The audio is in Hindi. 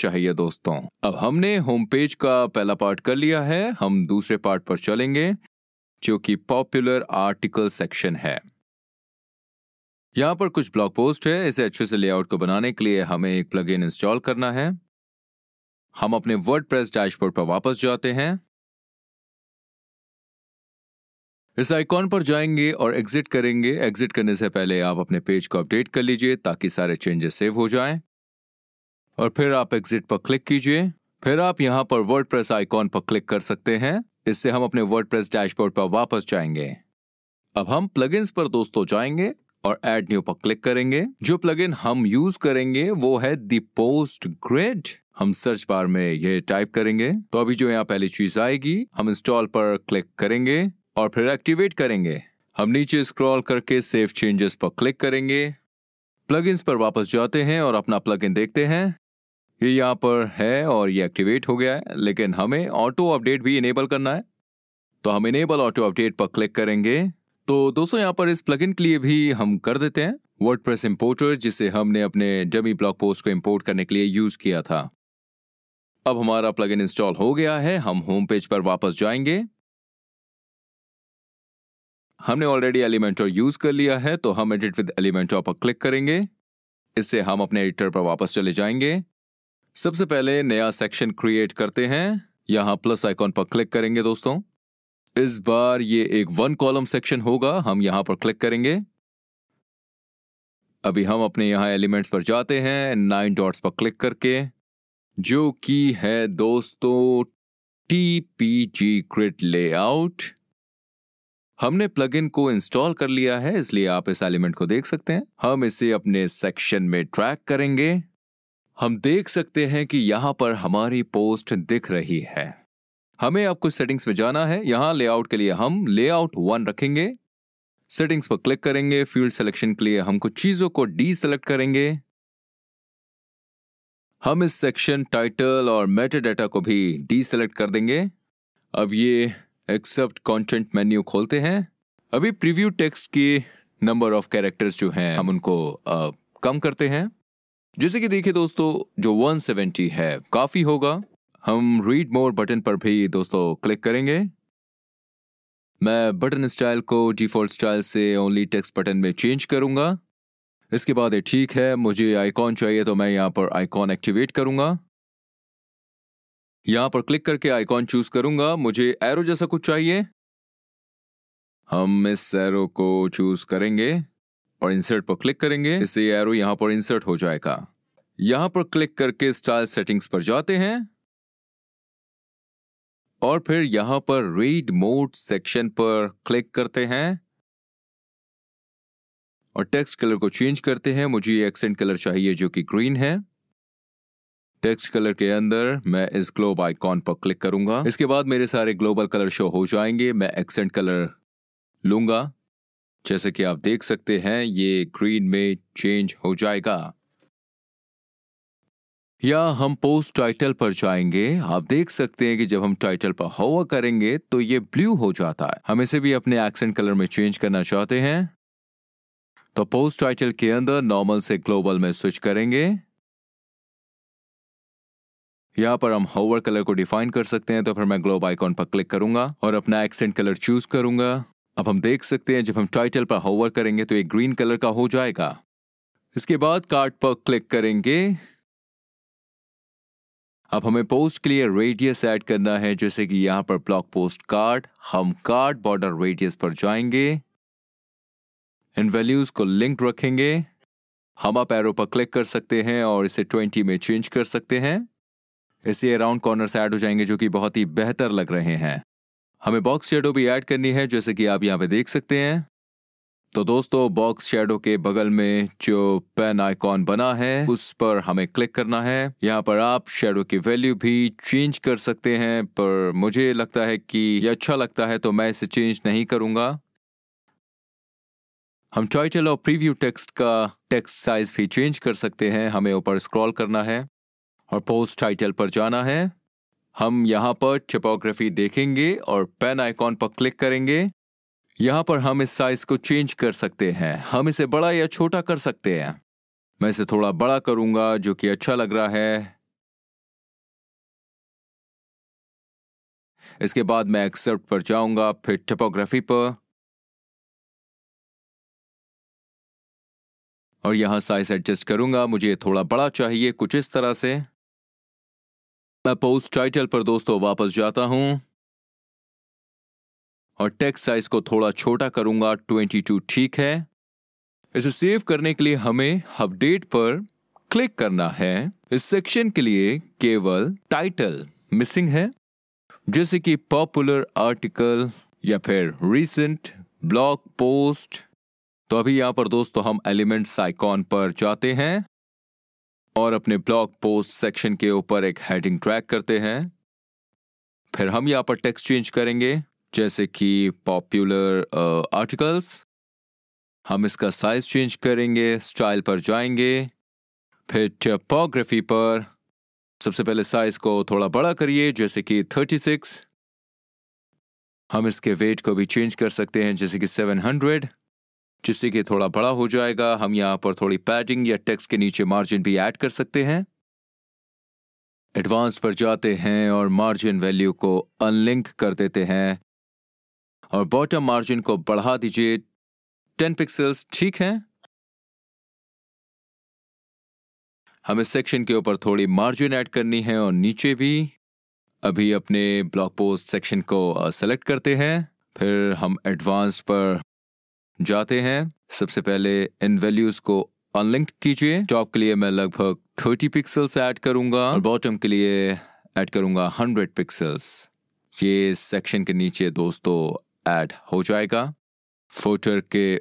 चाहिए दोस्तों अब हमने होम पेज का पहला पार्ट कर लिया है हम दूसरे पार्ट पर चलेंगे जो कि पॉपुलर आर्टिकल सेक्शन है यहां पर कुछ ब्लॉग पोस्ट है इसे अच्छे से लेआउट को बनाने के लिए हमें एक प्लगइन इंस्टॉल करना है हम अपने वर्डप्रेस डैशबोर्ड पर वापस जाते हैं इस आइकॉन पर जाएंगे और एग्जिट करेंगे एग्जिट करने से पहले आप अपने पेज को अपडेट कर लीजिए ताकि सारे चेंजेस सेव हो जाएं। और फिर आप एग्जिट पर क्लिक कीजिए फिर आप यहाँ पर वर्ड प्रेस आइकॉन पर क्लिक कर सकते हैं इससे हम अपने वर्ड प्रेस डैशबोर्ड पर वापस जाएंगे अब हम प्लग पर दोस्तों जाएंगे और एड न्यू पर क्लिक करेंगे जो प्लग हम यूज करेंगे वो है दी पोस्ट ग्रेड हम सर्च बार में ये टाइप करेंगे तो अभी जो यहाँ पहली चीज आएगी हम इंस्टॉल पर क्लिक करेंगे और फिर एक्टिवेट करेंगे हम नीचे स्क्रॉल करके सेव चेंजेस पर क्लिक करेंगे प्लगइन्स पर वापस जाते हैं और अपना प्लगइन देखते हैं ये यहाँ पर है और ये एक्टिवेट हो गया है लेकिन हमें ऑटो अपडेट भी इनेबल करना है तो हम इनेबल ऑटो अपडेट पर क्लिक करेंगे तो दोस्तों यहाँ पर इस प्लगइन के लिए भी हम कर देते हैं वर्ड प्रेस इम्पोर्टर जिसे हमने अपने डमी ब्लॉग पोस्ट को इम्पोर्ट करने के लिए यूज किया था अब हमारा प्लगइन इंस्टॉल हो गया है हम होम पेज पर वापस जाएंगे हमने ऑलरेडी एलिमेंटर यूज कर लिया है तो हम एडिट विद एलिमेंटर पर क्लिक करेंगे इससे हम अपने एडिटर पर वापस चले जाएंगे सबसे पहले नया सेक्शन क्रिएट करते हैं यहां प्लस आइकॉन पर क्लिक करेंगे दोस्तों इस बार ये एक वन कॉलम सेक्शन होगा हम यहां पर क्लिक करेंगे अभी हम अपने यहां एलिमेंट्स पर जाते हैं नाइन डॉट्स पर क्लिक करके जो कि है दोस्तों T P G grid layout हमने प्लगइन को इंस्टॉल कर लिया है इसलिए आप इस एलिमेंट को देख सकते हैं हम इसे अपने सेक्शन में ट्रैक करेंगे हम देख सकते हैं कि यहां पर हमारी पोस्ट दिख रही है हमें अब कुछ सेटिंग्स में जाना है यहां लेआउट के लिए हम लेआउट वन रखेंगे सेटिंग्स पर क्लिक करेंगे फील्ड सिलेक्शन के लिए हम कुछ चीजों को डी सेलेक्ट करेंगे हम इस सेक्शन टाइटल और मेटा डाटा को भी डी सेलेक्ट कर देंगे अब ये एक्सेप्ट कंटेंट मेन्यू खोलते हैं अभी प्रीव्यू टेक्स्ट के नंबर ऑफ कैरेक्टर्स जो हैं हम उनको आ, कम करते हैं जैसे कि देखिए दोस्तों जो 170 है काफी होगा हम रीड मोर बटन पर भी दोस्तों क्लिक करेंगे मैं बटन स्टाइल को डिफ़ॉल्ट स्टाइल से ओनली टेक्स्ट बटन में चेंज करूंगा इसके बाद ये ठीक है मुझे आइकॉन चाहिए तो मैं यहाँ पर आइकॉन एक्टिवेट करूंगा यहाँ पर क्लिक करके आइकॉन चूज करूंगा मुझे एरो जैसा कुछ चाहिए हम इस एरो को चूज करेंगे और इंसर्ट पर क्लिक करेंगे इससे एरो यहां पर इंसर्ट हो जाएगा यहां पर क्लिक करके स्टाइल सेटिंग्स पर जाते हैं और फिर यहां पर रीड मोड सेक्शन पर क्लिक करते हैं और टेक्स्ट कलर को चेंज करते हैं मुझे ये एक्सेंट कलर चाहिए जो कि ग्रीन है टेक्स्ट कलर के अंदर मैं इस ग्लोब आइकॉन पर क्लिक करूंगा इसके बाद मेरे सारे ग्लोबल कलर शो हो जाएंगे मैं एक्सेंट कलर लूंगा जैसे कि आप देख सकते हैं ये ग्रीन में चेंज हो जाएगा या हम पोस्ट टाइटल पर जाएंगे आप देख सकते हैं कि जब हम टाइटल पर हवा करेंगे तो ये ब्लू हो जाता है हम इसे भी अपने एक्सेंट कलर में चेंज करना चाहते हैं तो पोस्ट टाइटल के अंदर नॉर्मल से ग्लोबल में स्विच करेंगे यहां पर हम होवर कलर को डिफाइन कर सकते हैं तो फिर मैं ग्लोब आइकॉन पर क्लिक करूंगा और अपना एक्सेंट कलर चूज करूंगा अब हम देख सकते हैं जब हम टाइटल पर होवर करेंगे तो एक ग्रीन कलर का हो जाएगा इसके बाद कार्ड पर क्लिक करेंगे अब हमें पोस्ट के लिए रेडियस ऐड करना है जैसे कि यहां पर ब्लॉक पोस्ट कार्ड हम कार्ड बॉर्डर रेडियस पर जाएंगे इन वैल्यूज को लिंक्ड रखेंगे हम आप एरो पर क्लिक कर सकते हैं और इसे 20 में चेंज कर सकते हैं अराउंड कॉर्नर से ऐड हो जाएंगे जो कि बहुत ही बेहतर लग रहे हैं हमें बॉक्स शेडो भी ऐड करनी है जैसे कि आप यहाँ पे देख सकते हैं तो दोस्तों बॉक्स शेडो के बगल में जो पेन आइकॉन बना है उस पर हमें क्लिक करना है यहाँ पर आप शेडो की वैल्यू भी चेंज कर सकते हैं पर मुझे लगता है कि ये अच्छा लगता है तो मैं इसे चेंज नहीं करूंगा हम टाइटल और प्रीव्यू टेक्स्ट का टेक्स्ट साइज भी चेंज कर सकते हैं हमें ऊपर स्क्रॉल करना है और पोस्ट टाइटल पर जाना है हम यहाँ पर टिपोग्राफी देखेंगे और पेन आइकॉन पर क्लिक करेंगे यहाँ पर हम इस साइज को चेंज कर सकते हैं हम इसे बड़ा या छोटा कर सकते हैं मैं इसे थोड़ा बड़ा करूंगा जो कि अच्छा लग रहा है इसके बाद मैं एक्सेप्ट पर जाऊंगा फिर टिपोग्राफी पर और यहाँ साइज एडजस्ट करूंगा मुझे थोड़ा बड़ा चाहिए कुछ इस तरह से मैं पोस्ट टाइटल पर दोस्तों वापस जाता हूं और टेक्स्ट साइज को थोड़ा छोटा करूंगा 22 ठीक है इसे सेव करने के लिए हमें अपडेट पर क्लिक करना है इस सेक्शन के लिए केवल टाइटल मिसिंग है जैसे कि पॉपुलर आर्टिकल या फिर रीसेंट ब्लॉग पोस्ट तो अभी यहां पर दोस्तों हम एलिमेंट्स आइकॉन पर जाते हैं और अपने ब्लॉग पोस्ट सेक्शन के ऊपर एक हेडिंग ट्रैक करते हैं फिर हम यहाँ पर टेक्स्ट चेंज करेंगे जैसे कि पॉपुलर आर्टिकल्स uh, हम इसका साइज चेंज करेंगे स्टाइल पर जाएंगे फिर टेपोग्राफी पर सबसे पहले साइज को थोड़ा बड़ा करिए जैसे कि 36 हम इसके वेट को भी चेंज कर सकते हैं जैसे कि 700 जिससे कि थोड़ा बड़ा हो जाएगा हम यहां पर थोड़ी पैडिंग या टेक्स्ट के नीचे मार्जिन भी ऐड कर सकते हैं एडवांस पर जाते हैं और मार्जिन वैल्यू को अनलिंक कर देते हैं और बॉटम मार्जिन को बढ़ा दीजिए टेन पिक्सल्स ठीक है हम इस सेक्शन के ऊपर थोड़ी मार्जिन ऐड करनी है और नीचे भी अभी अपने ब्लॉग पोस्ट सेक्शन को सेलेक्ट करते हैं फिर हम एडवांस पर जाते हैं सबसे पहले इन वैल्यूज को अनलिंक कीजिए टॉप के लिए मैं लगभग थर्टी पिक्सल्स ऐड करूंगा और बॉटम के लिए ऐड करूंगा हंड्रेड पिक्सल्स ये सेक्शन के नीचे दोस्तों ऐड हो जाएगा फोटर के